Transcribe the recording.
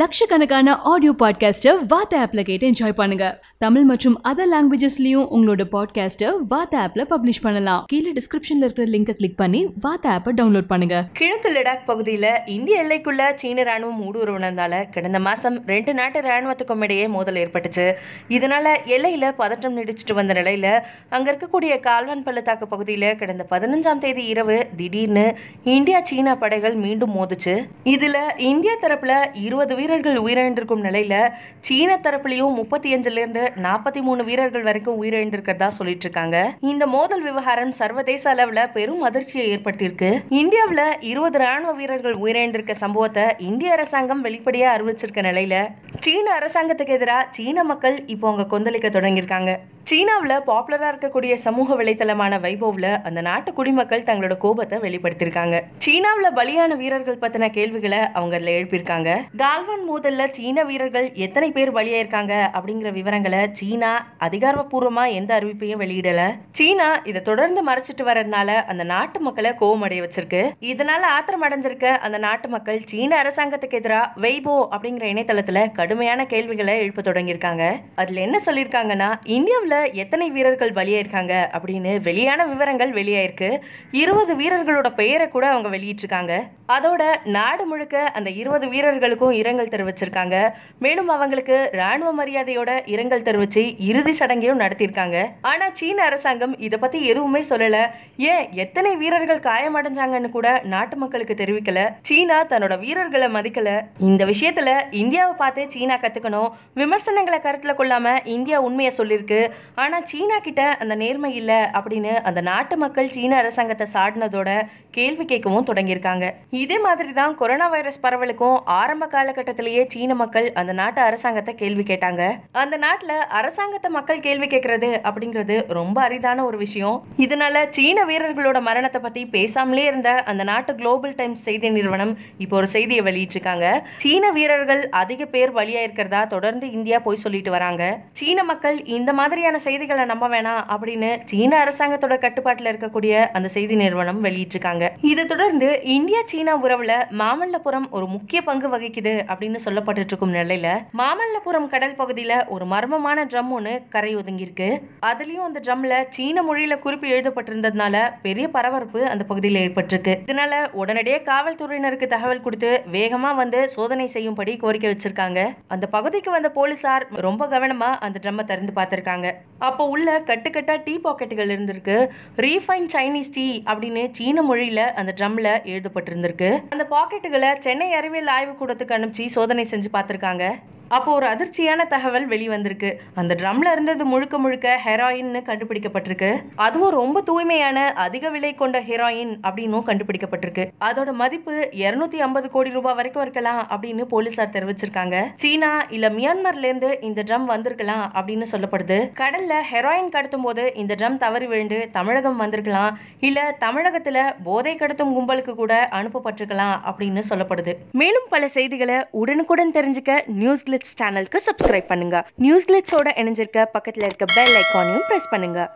லட்சக்கணக்கான ஆடியோ பாட்காஸ்ட்டை வாத்த ஆப்பில் கேட்டு என்ஜாய் பண்ணுங்க தமிழ் மற்றும் அதர் லாங்குவேஜஸ்லையும் உங்களோட பாட்காஸ்ட்டை வாத்த ஆப்பில் பப்ளிஷ் பண்ணலாம் கீழே டிஸ்கிரிப்ஷனில் இருக்கிற லிங்கை கிளிக் பண்ணி வாத்த ஆப்பை டவுன்லோட் பண்ணுங்க கிழக்கு லடாக் பகுதியில் இந்திய எல்லைக்குள்ள சீன ராணுவம் ஊடுருவனதால கடந்த மாசம் ரெண்டு நாட்டு ராணுவத்துக்கும் இடையே மோதல் ஏற்பட்டுச்சு இதனால எல்லையில் பதற்றம் நீடிச்சிட்டு வந்த நிலையில் அங்கே இருக்கக்கூடிய கால்வான் பள்ளத்தாக்கு பகுதியில் கடந்த பதினஞ்சாம் தேதி இரவு திடீர்னு இந்தியா சீனா படைகள் மீண்டும் மோதிச்சு இதில் இந்தியா தரப்பில் இருபது வீரர்கள் உயிரிழந்திருக்கும் நிலையில் சீன தரப்புலையும் முப்பத்தி அஞ்சுலேருந்து நாற்பத்தி மூணு வீரர்கள் வரைக்கும் உயிரிழந்திருக்கிறதா சொல்லிட்டு இருக்காங்க இந்த மோதல் விவகாரம் சர்வதேச அளவில் பெரும் அதிர்ச்சியை ஏற்படுத்தியிருக்கு இந்தியாவில் இருபது ராணுவ வீரர்கள் உயிரிழந்திருக்க சம்பவத்தை இந்திய அரசாங்கம் வெளிப்படையாக அறிவிச்சிருக்க நிலையில் சீன அரசாங்கத்துக்கு எதிராக சீன மக்கள் இப்போ அவங்க கொந்தளிக்க தொடங்கியிருக்காங்க சீனாவில் பாப்புலராக இருக்கக்கூடிய சமூக வலைத்தளமான வைபவ்ல அந்த நாட்டு குடிமக்கள் தங்களோட கோபத்தை வெளிப்படுத்தியிருக்காங்க சீனாவில் பலியான வீரர்கள் பற்றின கேள்விகளை அவங்க அதில் எழுப்பியிருக்காங்க ஈரான் மோதல்ல சீன வீரர்கள் எத்தனை பேர் பலியாயிருக்காங்க அப்படிங்கிற விவரங்களை சீனா அதிகாரப்பூர்வமா எந்த அறிவிப்பையும் வெளியிடல சீனா இதை தொடர்ந்து மறைச்சிட்டு வரதுனால அந்த நாட்டு மக்களை கோவம் அடைய வச்சிருக்கு இதனால ஆத்திரம் அடைஞ்சிருக்க அந்த நாட்டு மக்கள் சீன அரசாங்கத்துக்கு எதிராக வெய்போ அப்படிங்கிற இணையதளத்துல கடுமையான கேள்விகளை எழுப்ப தொடங்கியிருக்காங்க அதுல என்ன சொல்லியிருக்காங்கன்னா இந்தியாவில எத்தனை வீரர்கள் பலியாயிருக்காங்க அப்படின்னு வெளியான விவரங்கள் வெளியாயிருக்கு இருபது வீரர்களோட பெயரை கூட அவங்க வெளியிட்டிருக்காங்க அதோட நாடு முழுக்க அந்த இருபது வீரர்களுக்கும் இரங்கல் இரங்கல் தெரிவிச்சிருக்காங்க மேலும் அவங்களுக்கு ராணுவ மரியாதையோட இரங்கல் தெரிவிச்சு இறுதி சடங்கையும் நடத்தியிருக்காங்க ஆனா சீன அரசாங்கம் இதை பத்தி எதுவுமே சொல்லல ஏன் எத்தனை வீரர்கள் காயமடைஞ்சாங்கன்னு கூட நாட்டு மக்களுக்கு தெரிவிக்கல சீனா தன்னோட வீரர்களை மதிக்கல இந்த விஷயத்துல இந்தியாவை பார்த்து சீனா கத்துக்கணும் விமர்சனங்களை கருத்துல கொள்ளாம இந்தியா உண்மையை சொல்லியிருக்கு ஆனா சீனா கிட்ட அந்த நேர்மை இல்லை அப்படின்னு அந்த நாட்டு மக்கள் சீன அரசாங்கத்தை சாடினதோட கேள்வி கேட்கவும் தொடங்கியிருக்காங்க இதே மாதிரி தான் கொரோனா வைரஸ் பரவலுக்கும் ஆரம்ப காலகட்ட தொடக்கத்திலேயே சீன மக்கள் அந்த நாட்டு அரசாங்கத்தை கேள்வி கேட்டாங்க அந்த நாட்டுல அரசாங்கத்தை மக்கள் கேள்வி கேட்கறது அப்படிங்கிறது ரொம்ப அரிதான ஒரு விஷயம் இதனால சீன வீரர்களோட மரணத்தை பத்தி பேசாமலே இருந்த அந்த நாட்டு குளோபல் டைம்ஸ் செய்தி நிறுவனம் இப்போ ஒரு செய்தியை வெளியிட்டிருக்காங்க சீன வீரர்கள் அதிக பேர் வழியா இருக்கிறதா தொடர்ந்து இந்தியா போய் சொல்லிட்டு வராங்க சீன மக்கள் இந்த மாதிரியான செய்திகளை நம்ப வேணாம் அப்படின்னு சீன அரசாங்கத்தோட கட்டுப்பாட்டில் இருக்கக்கூடிய அந்த செய்தி நிறுவனம் வெளியிட்டிருக்காங்க இதை தொடர்ந்து இந்தியா சீனா உறவுல மாமல்லபுரம் ஒரு முக்கிய பங்கு வகிக்குது அப்படின்னு அப்படின்னு இருக்கும் நிலையில மாமல்லபுரம் கடல் பகுதியில் ஒரு மர்மமான ட்ரம் ஒன்று கரை ஒதுங்கியிருக்கு அதுலேயும் அந்த ட்ரம்ல சீன மொழியில குறிப்பு எழுதப்பட்டிருந்ததுனால பெரிய பரபரப்பு அந்த பகுதியில் ஏற்பட்டிருக்கு இதனால உடனடியே காவல்துறையினருக்கு தகவல் கொடுத்து வேகமாக வந்து சோதனை செய்யும்படி கோரிக்கை வச்சிருக்காங்க அந்த பகுதிக்கு வந்த போலீசார் ரொம்ப கவனமாக அந்த ட்ரம்மை திறந்து பார்த்துருக்காங்க அப்போ உள்ள கட்டுக்கட்டாக டீ பாக்கெட்டுகள் இருந்திருக்கு ரீஃபைன் சைனீஸ் டீ அப்படின்னு சீன மொழியில் அந்த ட்ரம்மில் எழுதப்பட்டிருந்திருக்கு அந்த பாக்கெட்டுகளை சென்னை அறிவியல் ஆய்வு கூடத்துக்கு அனுப்பிச்சு சோதனை செஞ்சு பார்த்துருக்காங்க அப்போது ஒரு அதிர்ச்சியான தகவல் வெளிவந்திருக்கு அந்த ட்ரம்ல இருந்தது முழுக்க முழுக்க ஹெராயின் கண்டுபிடிக்கப்பட்டிருக்கு அதுவும் ரொம்ப தூய்மையான அதிக விலை கொண்ட ஹெராயின் அப்படின்னும் கண்டுபிடிக்கப்பட்டிருக்கு அதோட மதிப்பு இருநூத்தி ஐம்பது கோடி ரூபாய் வரைக்கும் இருக்கலாம் அப்படின்னு போலீசார் தெரிவிச்சிருக்காங்க சீனா இல்ல மியான்மர்ல இருந்து இந்த ட்ரம் வந்திருக்கலாம் அப்படின்னு சொல்லப்படுது கடல்ல ஹெராயின் கடத்தும் போது இந்த ட்ரம் தவறி விழுந்து தமிழகம் வந்திருக்கலாம் இல்ல தமிழகத்துல போதை கடத்தும் கும்பலுக்கு கூட அனுப்பப்பட்டிருக்கலாம் அப்படின்னு சொல்லப்படுது மேலும் பல செய்திகளை உடனுக்குடன் தெரிஞ்சுக்க நியூஸ் கிளிக் கிளிக்ஸ் சேனலுக்கு சப்ஸ்கிரைப் பண்ணுங்க நியூஸ் கிளிக்ஸோட இணைஞ்சிருக்க பக்கத்தில் இருக்க பெல் ஐக்கானையும் ப்ரெஸ் பண்ணுங்க